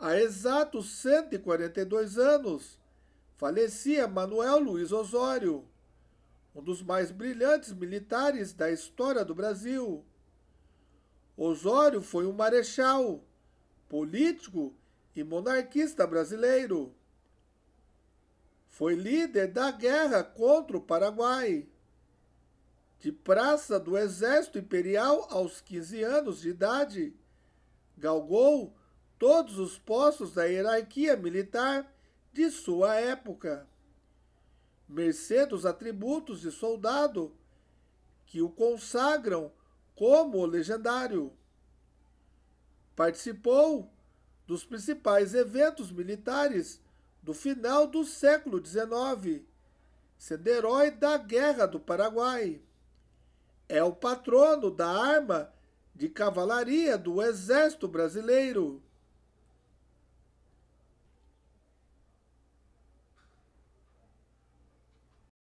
Há exatos 142 anos, falecia Manuel Luiz Osório, um dos mais brilhantes militares da história do Brasil. Osório foi um marechal, político e monarquista brasileiro. Foi líder da guerra contra o Paraguai. De praça do Exército Imperial aos 15 anos de idade, galgou todos os postos da hierarquia militar de sua época, mercê dos atributos de soldado que o consagram como legendário. Participou dos principais eventos militares do final do século XIX, sendo herói da Guerra do Paraguai. É o patrono da arma de cavalaria do Exército Brasileiro.